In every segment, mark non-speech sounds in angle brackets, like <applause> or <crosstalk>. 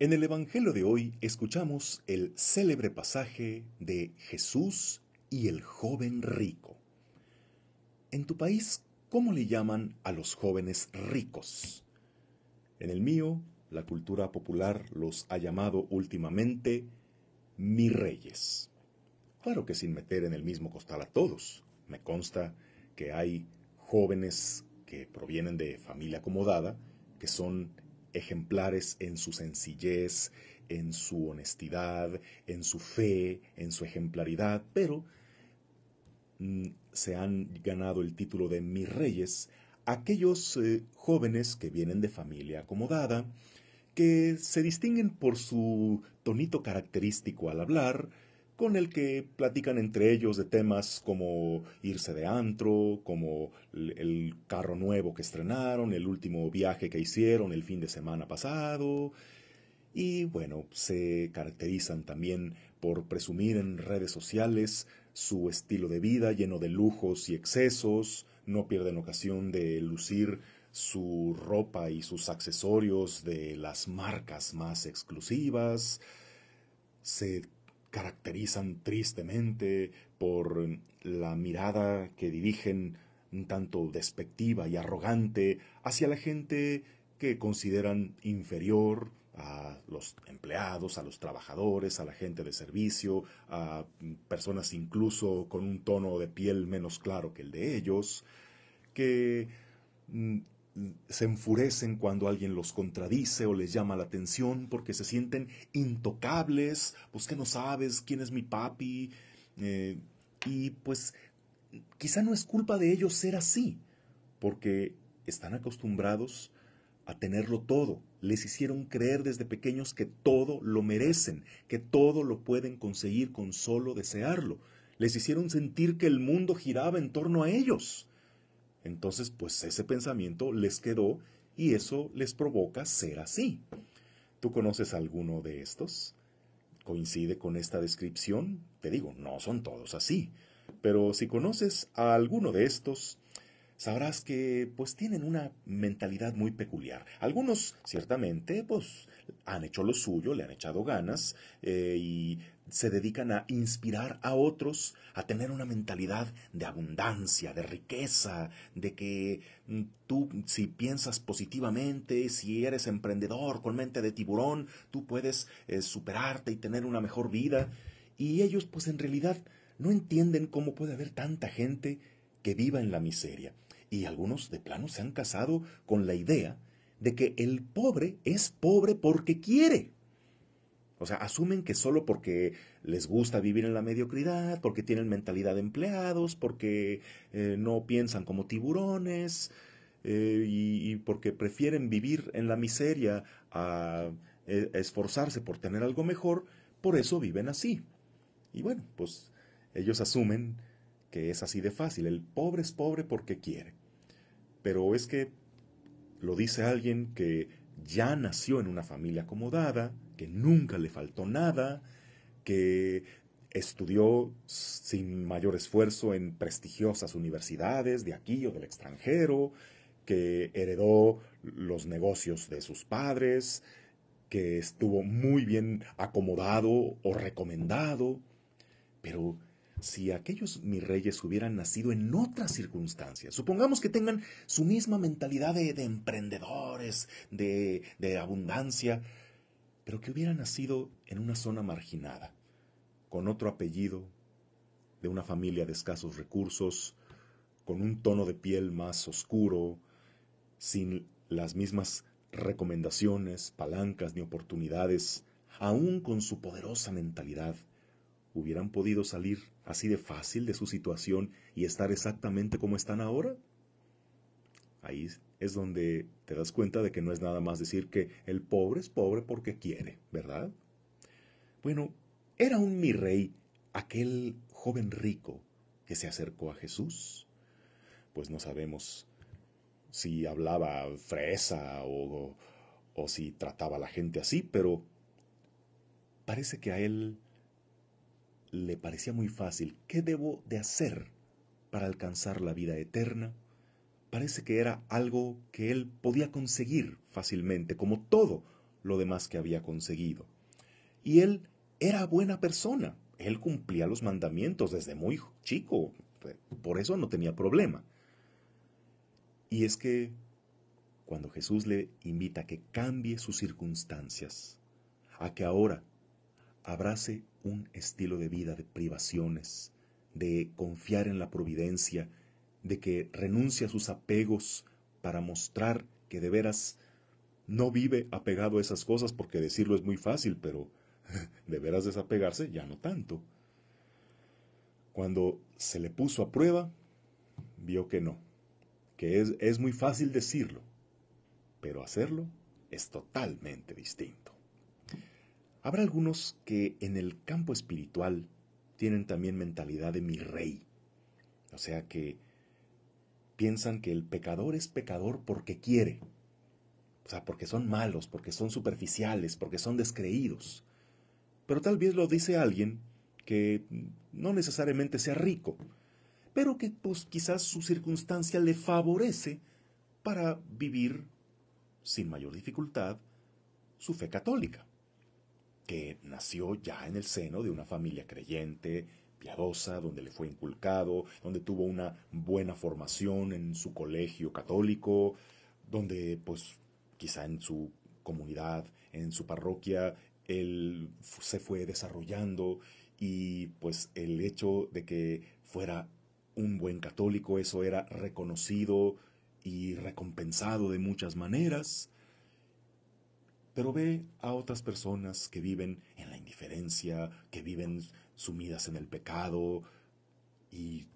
En el Evangelio de hoy escuchamos el célebre pasaje de Jesús y el joven rico. En tu país, ¿cómo le llaman a los jóvenes ricos? En el mío, la cultura popular los ha llamado últimamente mi reyes. Claro que sin meter en el mismo costal a todos. Me consta que hay jóvenes que provienen de familia acomodada, que son ejemplares en su sencillez, en su honestidad, en su fe, en su ejemplaridad, pero mm, se han ganado el título de mis reyes aquellos eh, jóvenes que vienen de familia acomodada, que se distinguen por su tonito característico al hablar, con el que platican entre ellos de temas como irse de antro, como el carro nuevo que estrenaron, el último viaje que hicieron el fin de semana pasado. Y bueno, se caracterizan también por presumir en redes sociales su estilo de vida lleno de lujos y excesos, no pierden ocasión de lucir su ropa y sus accesorios de las marcas más exclusivas, se caracterizan tristemente por la mirada que dirigen un tanto despectiva y arrogante hacia la gente que consideran inferior a los empleados, a los trabajadores, a la gente de servicio, a personas incluso con un tono de piel menos claro que el de ellos, que mm, se enfurecen cuando alguien los contradice o les llama la atención porque se sienten intocables, pues que no sabes quién es mi papi. Eh, y pues quizá no es culpa de ellos ser así, porque están acostumbrados a tenerlo todo. Les hicieron creer desde pequeños que todo lo merecen, que todo lo pueden conseguir con solo desearlo. Les hicieron sentir que el mundo giraba en torno a ellos entonces, pues ese pensamiento les quedó y eso les provoca ser así. ¿Tú conoces alguno de estos? ¿Coincide con esta descripción? Te digo, no son todos así. Pero si conoces a alguno de estos, sabrás que pues tienen una mentalidad muy peculiar. Algunos, ciertamente, pues han hecho lo suyo, le han echado ganas eh, y se dedican a inspirar a otros a tener una mentalidad de abundancia, de riqueza, de que mm, tú si piensas positivamente, si eres emprendedor con mente de tiburón, tú puedes eh, superarte y tener una mejor vida. Y ellos pues en realidad no entienden cómo puede haber tanta gente que viva en la miseria. Y algunos de plano se han casado con la idea de que el pobre es pobre porque quiere. O sea, asumen que solo porque les gusta vivir en la mediocridad, porque tienen mentalidad de empleados, porque eh, no piensan como tiburones eh, y, porque prefieren vivir en la miseria a eh, esforzarse por tener algo mejor, por eso viven así. Y bueno, pues ellos asumen que es así de fácil, el pobre es pobre porque quiere. Pero es que lo dice alguien que ya nació en una familia acomodada, que nunca le faltó nada, que estudió sin mayor esfuerzo en prestigiosas universidades de aquí o del extranjero, que heredó los negocios de sus padres, que estuvo muy bien acomodado o recomendado. Pero si aquellos mis reyes hubieran nacido en otras circunstancias, supongamos que tengan su misma mentalidad de, emprendedores, de, de abundancia, pero que hubiera nacido en una zona marginada, con otro apellido, de una familia de escasos recursos, con un tono de piel más oscuro, sin las mismas recomendaciones, palancas ni oportunidades, aún con su poderosa mentalidad, hubieran podido salir así de fácil de su situación y estar exactamente como están ahora? Ahí es donde te das cuenta de que no es nada más decir que el pobre es pobre porque quiere, ¿verdad? Bueno, era un mi rey aquel joven rico que se acercó a Jesús. Pues no sabemos si hablaba fresa o, o si trataba a la gente así, pero parece que a él le parecía muy fácil. ¿Qué debo de hacer para alcanzar la vida eterna? parece que era algo que él podía conseguir fácilmente, como todo lo demás que había conseguido. Y él era buena persona, él cumplía los mandamientos desde muy chico, por eso no tenía problema. Y es que cuando Jesús le invita a que cambie sus circunstancias, a que ahora abrace un estilo de vida de privaciones, de confiar en la providencia, de que renuncia a sus apegos para mostrar que de veras no vive apegado a esas cosas, porque decirlo es muy fácil, pero <laughs> de veras desapegarse ya no tanto. Cuando se le puso a prueba, vio que no, que es, es muy fácil decirlo, pero hacerlo es totalmente distinto. Habrá algunos que en el campo espiritual tienen también mentalidad de mi rey, o sea que piensan que el pecador es pecador porque quiere, o sea, porque son malos, porque son superficiales, porque son descreídos. Pero tal vez lo dice alguien que no necesariamente sea rico, pero que pues quizás su circunstancia le favorece para vivir sin mayor dificultad su fe católica, que nació ya en el seno de una familia creyente, donde le fue inculcado, donde tuvo una buena formación en su colegio católico, donde pues quizá en su comunidad, en su parroquia, él se fue desarrollando y pues el hecho de que fuera un buen católico, eso era reconocido y recompensado de muchas maneras. Pero ve a otras personas que viven en la indiferencia, que viven sumidas en el pecado y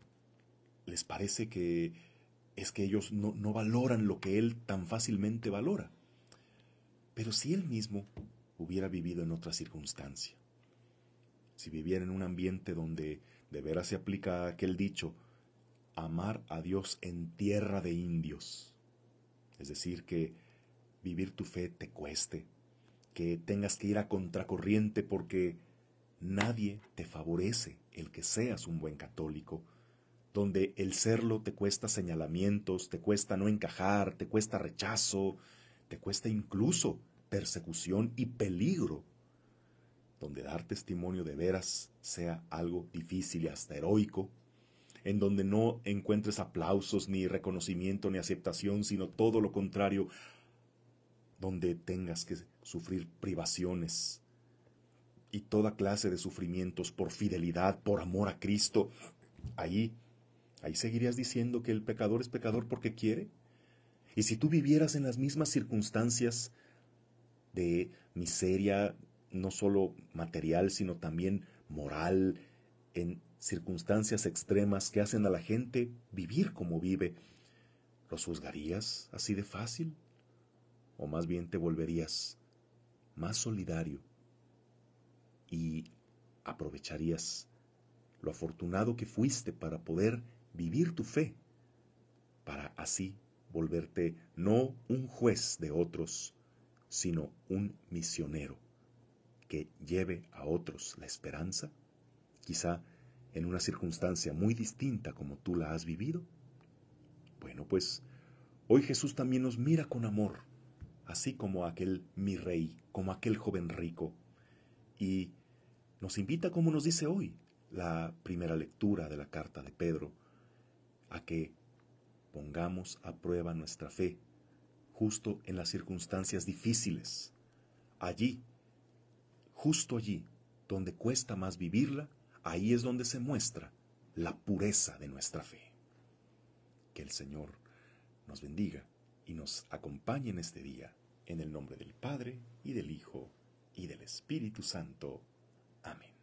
les parece que es que ellos no, no valoran lo que Él tan fácilmente valora. Pero si Él mismo hubiera vivido en otra circunstancia, si viviera en un ambiente donde de veras se aplica aquel dicho, amar a Dios en tierra de indios, es decir, que vivir tu fe te cueste, que tengas que ir a contracorriente porque Nadie te favorece el que seas un buen católico, donde el serlo te cuesta señalamientos, te cuesta no encajar, te cuesta rechazo, te cuesta incluso persecución y peligro, donde dar testimonio de veras sea algo difícil y hasta heroico, en donde no encuentres aplausos, ni reconocimiento, ni aceptación, sino todo lo contrario, donde tengas que sufrir privaciones, y toda clase de sufrimientos por fidelidad, por amor a Cristo, ahí, ahí seguirías diciendo que el pecador es pecador porque quiere. Y si tú vivieras en las mismas circunstancias de miseria, no solo material, sino también moral, en circunstancias extremas que hacen a la gente vivir como vive, ¿los juzgarías así de fácil? ¿O más bien te volverías más solidario y aprovecharías lo afortunado que fuiste para poder vivir tu fe, para así volverte no un juez de otros, sino un misionero que lleve a otros la esperanza, quizá en una circunstancia muy distinta como tú la has vivido? Bueno, pues hoy Jesús también nos mira con amor, así como aquel mi rey, como aquel joven rico, y nos invita, como nos dice hoy la primera lectura de la carta de Pedro, a que pongamos a prueba nuestra fe justo en las circunstancias difíciles, allí, justo allí, donde cuesta más vivirla, ahí es donde se muestra la pureza de nuestra fe. Que el Señor nos bendiga y nos acompañe en este día, en el nombre del Padre, y del Hijo, y del Espíritu Santo. Amén.